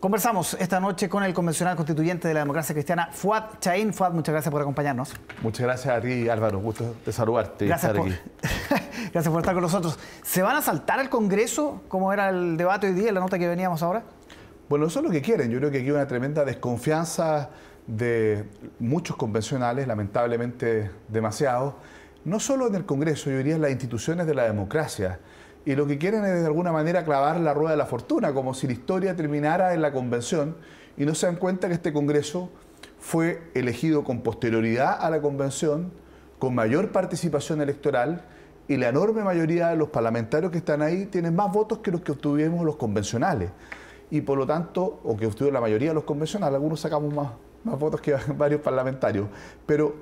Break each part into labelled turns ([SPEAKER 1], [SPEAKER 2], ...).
[SPEAKER 1] Conversamos esta noche con el convencional constituyente de la democracia cristiana, Fuad Chaín. Fuad, muchas gracias por acompañarnos.
[SPEAKER 2] Muchas gracias a ti, Álvaro. Gusto de saludarte y estar aquí.
[SPEAKER 1] gracias por estar con nosotros. ¿Se van a saltar al Congreso, como era el debate hoy día, la nota que veníamos ahora? Bueno, eso es lo que quieren. Yo creo que aquí hay una tremenda desconfianza de muchos
[SPEAKER 2] convencionales, lamentablemente demasiado. no solo en el Congreso, yo diría en las instituciones de la democracia y lo que quieren es de alguna manera clavar la rueda de la fortuna, como si la historia terminara en la convención y no se dan cuenta que este Congreso fue elegido con posterioridad a la convención, con mayor participación electoral y la enorme mayoría de los parlamentarios que están ahí tienen más votos que los que obtuvimos los convencionales. Y por lo tanto, o que obtuvieron la mayoría de los convencionales, algunos sacamos más, votos que varios parlamentarios. Pero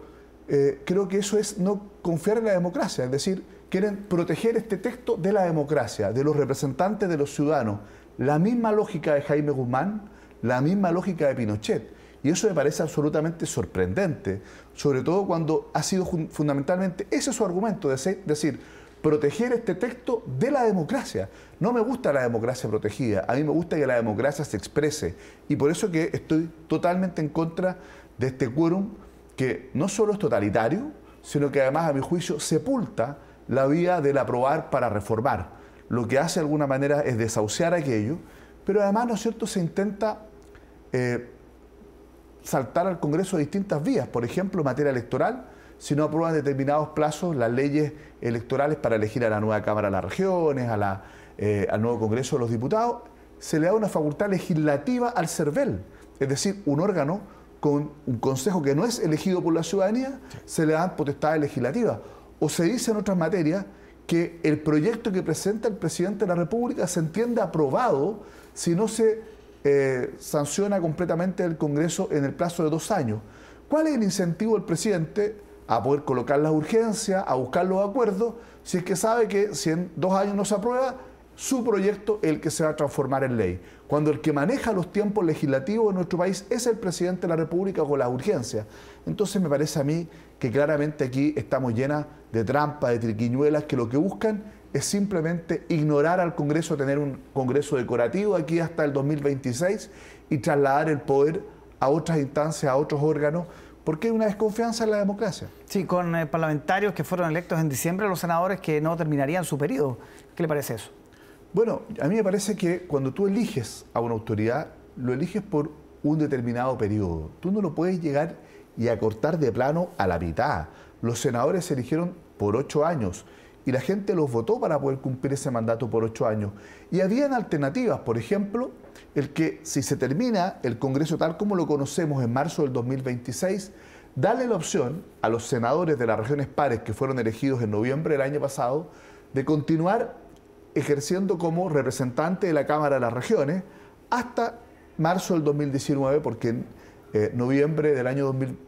[SPEAKER 2] eh, creo que eso es no confiar en la democracia, es decir, quieren proteger este texto de la democracia, de los representantes de los ciudadanos. La misma lógica de Jaime Guzmán, la misma lógica de Pinochet. Y eso me parece absolutamente sorprendente, sobre todo cuando ha sido fundamentalmente ese es su argumento, de decir, proteger este texto de la democracia. No me gusta la democracia protegida, a mí me gusta que la democracia se exprese. Y por eso que estoy totalmente en contra de este quórum que no solo es totalitario, sino que además a mi juicio sepulta la vía del aprobar para reformar. Lo que hace de alguna manera es desahuciar aquello, pero además, ¿no es cierto?, se intenta eh, saltar al Congreso distintas vías, por ejemplo, en materia electoral, si no aprueban determinados plazos las leyes electorales para elegir a la nueva Cámara de las Regiones, a la, eh, al nuevo Congreso de los Diputados, se le da una facultad legislativa al CERVEL, es decir, un órgano con un consejo que no es elegido por la ciudadanía, se le dan potestades legislativas o se dice en otras materias que el proyecto que presenta el presidente de la República se entiende aprobado si no se eh, sanciona completamente el Congreso en el plazo de dos años. ¿Cuál es el incentivo del presidente a poder colocar las urgencias, a buscar los acuerdos, si es que sabe que si en dos años no se aprueba, su proyecto el que se va a transformar en ley, cuando el que maneja los tiempos legislativos en nuestro país es el presidente de la República con la urgencia Entonces me parece a mí que claramente aquí estamos llenas de trampas, de triquiñuelas, que lo que buscan es simplemente ignorar al Congreso, tener un Congreso decorativo aquí hasta el 2026 y trasladar el poder a otras instancias, a otros órganos, porque
[SPEAKER 1] hay una desconfianza en la democracia. Sí, con eh, parlamentarios que fueron electos en diciembre, los senadores que no terminarían su periodo. ¿Qué le parece eso?
[SPEAKER 2] Bueno, a mí me parece que cuando tú eliges a una autoridad, lo eliges por un determinado periodo. Tú no lo puedes llegar y acortar de plano a la mitad. Los senadores se eligieron por ocho años y la gente los votó para poder cumplir ese mandato por ocho años. Y habían alternativas, por ejemplo, el que si se termina el Congreso tal como lo conocemos en marzo del 2026, dale la opción a los senadores de las regiones pares que fueron elegidos en noviembre del año pasado de continuar ejerciendo como representante de la Cámara de las Regiones hasta marzo del 2019, eh, eh, porque en noviembre del año 2000,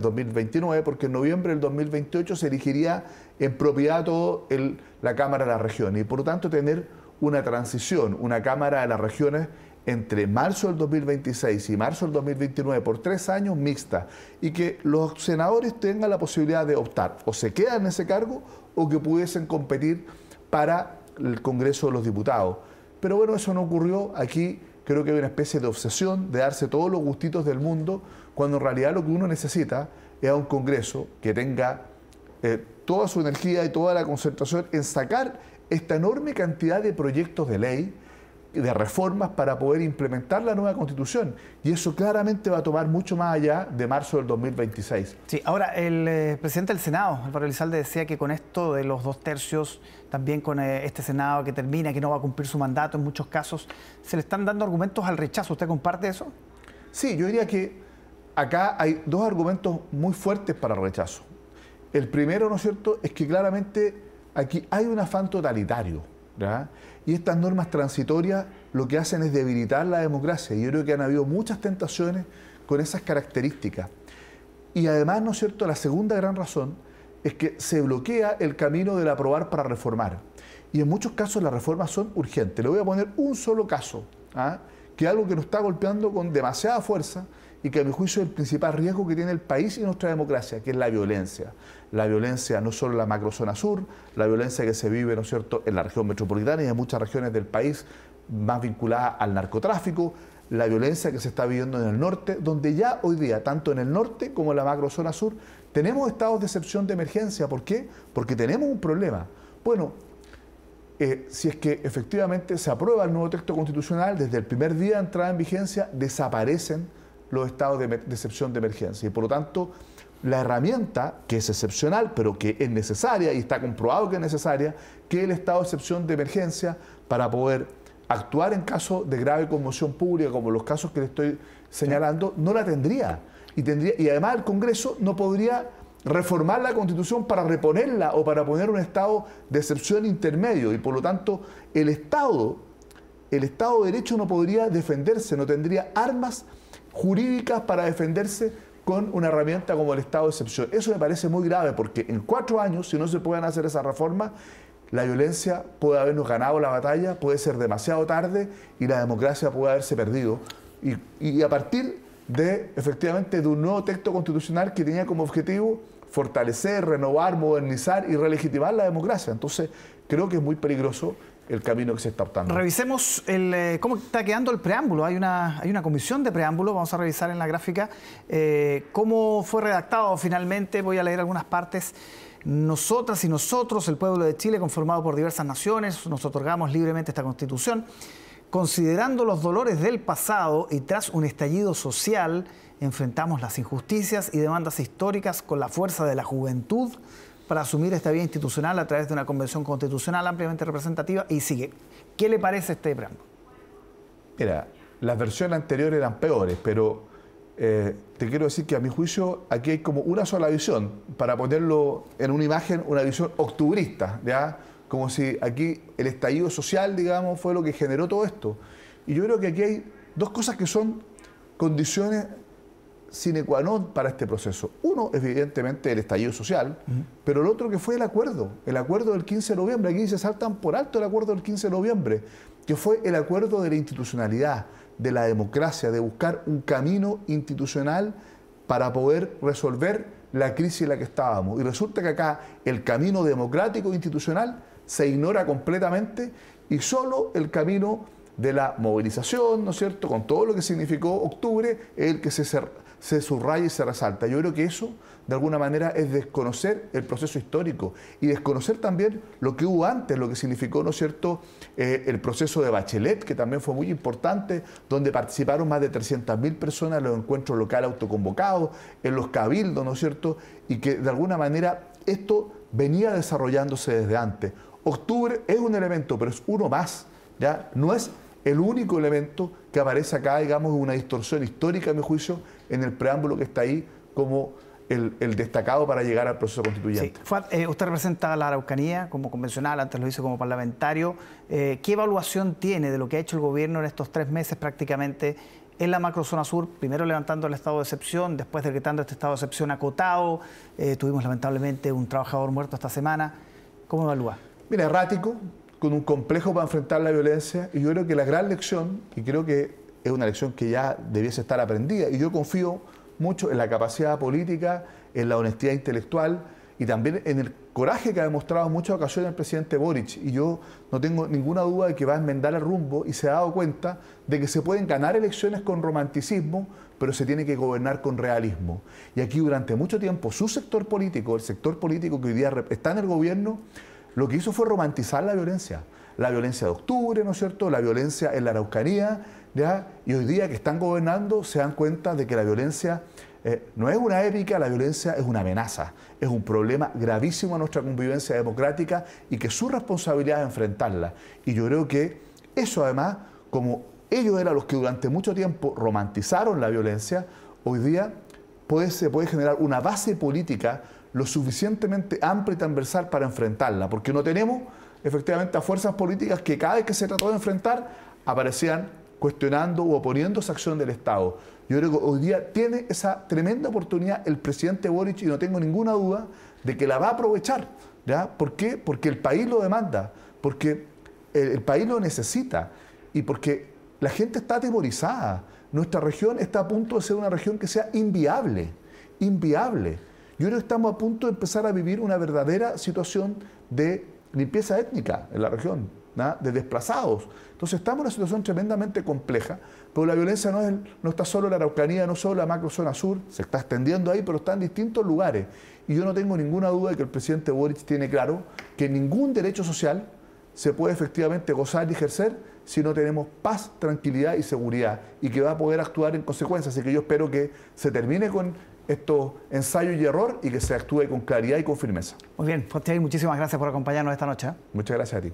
[SPEAKER 2] 2029, porque en noviembre del 2028 se elegiría en propiedad todo el, la Cámara de las Regiones y por lo tanto tener una transición, una Cámara de las Regiones entre marzo del 2026 y marzo del 2029 por tres años mixta y que los senadores tengan la posibilidad de optar o se quedan en ese cargo o que pudiesen competir para el Congreso de los Diputados. Pero bueno, eso no ocurrió. Aquí creo que hay una especie de obsesión de darse todos los gustitos del mundo, cuando en realidad lo que uno necesita es a un Congreso que tenga eh, toda su energía y toda la concentración en sacar esta enorme cantidad de proyectos de ley de reformas para poder implementar la nueva constitución. Y eso claramente va a tomar mucho más allá de marzo del 2026.
[SPEAKER 1] Sí, ahora el eh, presidente del Senado, Álvaro Elizalde, decía que con esto de los dos tercios, también con eh, este Senado que termina, que no va a cumplir su mandato en muchos casos, se le están dando argumentos al rechazo. ¿Usted comparte eso? Sí, yo diría que acá hay dos argumentos
[SPEAKER 2] muy fuertes para el rechazo. El primero, ¿no es cierto?, es que claramente aquí hay un afán totalitario y estas normas transitorias lo que hacen es debilitar la democracia. Yo creo que han habido muchas tentaciones con esas características. Y además, ¿no es cierto?, la segunda gran razón es que se bloquea el camino del aprobar para reformar. Y en muchos casos las reformas son urgentes. Le voy a poner un solo caso, ¿ah? que es algo que nos está golpeando con demasiada fuerza, y que a mi juicio es el principal riesgo que tiene el país y nuestra democracia, que es la violencia. La violencia no solo en la macrozona sur, la violencia que se vive ¿no es cierto? en la región metropolitana y en muchas regiones del país más vinculada al narcotráfico, la violencia que se está viviendo en el norte, donde ya hoy día, tanto en el norte como en la macrozona sur, tenemos estados de excepción de emergencia. ¿Por qué? Porque tenemos un problema. Bueno, eh, si es que efectivamente se aprueba el nuevo texto constitucional, desde el primer día de entrada en vigencia desaparecen los estados de, excepción de emergencia. Y por lo tanto, la herramienta, que es excepcional, pero que es necesaria y está comprobado que es necesaria, que el estado de excepción de emergencia para poder actuar en caso de grave conmoción pública, como los casos que le estoy señalando, no la tendría. Y, tendría, y además el Congreso no podría reformar la Constitución para reponerla o para poner un estado de excepción intermedio. Y por lo tanto, el Estado, el Estado de Derecho no podría defenderse, no tendría armas jurídicas para defenderse con una herramienta como el estado de excepción. Eso me parece muy grave porque en cuatro años, si no se pueden hacer esas reformas, la violencia puede habernos ganado la batalla, puede ser demasiado tarde y la democracia puede haberse perdido. Y, a partir de, efectivamente, de un nuevo texto constitucional que tenía como objetivo fortalecer, renovar, modernizar y relegitimar la democracia. Entonces, creo que es muy peligroso el camino que se está optando.
[SPEAKER 1] Revisemos eh, cómo está quedando el preámbulo. Hay una, comisión de preámbulo, vamos a revisar en la gráfica eh, cómo fue redactado finalmente. Voy a leer algunas partes. Nosotras y nosotros, el pueblo de Chile, conformado por diversas naciones, nos otorgamos libremente esta constitución. Considerando los dolores del pasado y tras un estallido social, enfrentamos las injusticias y demandas históricas con la fuerza de la juventud, para asumir esta vía institucional a través de una convención constitucional ampliamente representativa y sigue. ¿Qué le parece este plan?
[SPEAKER 2] Mira, las versiones anteriores eran peores, pero eh, te quiero decir que a mi juicio aquí hay como una sola visión, para ponerlo en una imagen, una visión octubrista, ¿ya? Como si aquí el estallido social, digamos, fue lo que generó todo esto. Y yo creo que aquí hay dos cosas que son condiciones sine qua non para este proceso. Uno, evidentemente, el estallido social, pero el otro que fue el acuerdo, el acuerdo del 15 de noviembre. Aquí se saltan por alto el acuerdo del 15 de noviembre, que fue el acuerdo de la institucionalidad, de la democracia, de buscar un camino institucional para poder resolver la crisis en la que estábamos. Y resulta que acá el camino democrático e institucional se ignora completamente y solo el camino de la movilización, ¿no es cierto?, con todo lo que significó octubre, el que se, cerró se subraya y se resalta. Yo creo que eso, de alguna manera, es desconocer el proceso histórico y desconocer también lo que hubo antes, lo que significó, ¿no es cierto?, eh, el proceso de Bachelet, que también fue muy importante, donde participaron más de 300.000 personas en los encuentros locales autoconvocados, en los cabildos, ¿no es cierto?, y que, de alguna manera, esto venía desarrollándose desde antes. Octubre es un elemento, pero es uno más, ¿ya? No es el único elemento que aparece acá, digamos, una distorsión histórica, a mi juicio, en el preámbulo que está ahí como el, destacado para llegar al proceso constituyente.
[SPEAKER 1] Eh, usted representa a la Araucanía como convencional, antes lo hizo como parlamentario. Eh, ¿Qué evaluación tiene de lo que ha hecho el gobierno en estos tres meses prácticamente en la macrozona sur, primero levantando el estado de excepción, después decretando este estado de excepción acotado, eh, tuvimos lamentablemente un trabajador muerto esta semana. ¿Cómo evalúa? Mira,
[SPEAKER 2] errático, con un complejo para enfrentar la violencia, y yo creo que la gran lección, y creo que es una lección que ya debiese estar aprendida. Y yo confío mucho en la capacidad política, en la honestidad intelectual y también en el coraje que ha demostrado en muchas ocasiones el presidente Boric. Y yo no tengo ninguna duda de que va a enmendar el rumbo y se ha dado cuenta de que se pueden ganar elecciones con romanticismo, pero se tiene que gobernar con realismo. Y aquí durante mucho tiempo su sector político, el sector político que hoy día está en el gobierno, lo que hizo fue romantizar la violencia la violencia de octubre, ¿no es cierto?, la violencia en la Araucanía, ¿ya? y hoy día que están gobernando se dan cuenta de que la violencia eh, no es una épica, la violencia es una amenaza, es un problema gravísimo a nuestra convivencia democrática y que su responsabilidad es enfrentarla. Y yo creo que eso además, como ellos eran los que durante mucho tiempo romantizaron la violencia, hoy día puede, se puede generar una base política lo suficientemente amplia y transversal para enfrentarla, porque no tenemos efectivamente a fuerzas políticas que cada vez que se trató de enfrentar aparecían cuestionando o oponiendo esa acción del Estado. Yo creo que hoy día tiene esa tremenda oportunidad el presidente Boric y no tengo ninguna duda de que la va a aprovechar. ¿ya? ¿Por qué? Porque el país lo demanda, porque el, país lo necesita y porque la gente está atemorizada. Nuestra región está a punto de ser una región que sea inviable, inviable. Yo creo que estamos a punto de empezar a vivir una verdadera situación de limpieza étnica en la región, de desplazados. Entonces estamos en una situación tremendamente compleja, pero la violencia no, está solo en la Araucanía, no solo en la macrozona sur, se está extendiendo ahí, pero está en distintos lugares. Y yo no tengo ninguna duda de que el presidente Boric tiene claro que ningún derecho social se puede efectivamente gozar y ejercer si no tenemos paz, tranquilidad y seguridad, y que va a poder actuar en consecuencia. Así que yo espero que se termine con estos ensayos y error y que se actúe con claridad y con firmeza.
[SPEAKER 1] Muy bien, José, muchísimas gracias por acompañarnos esta noche. ¿eh? Muchas
[SPEAKER 2] gracias a ti.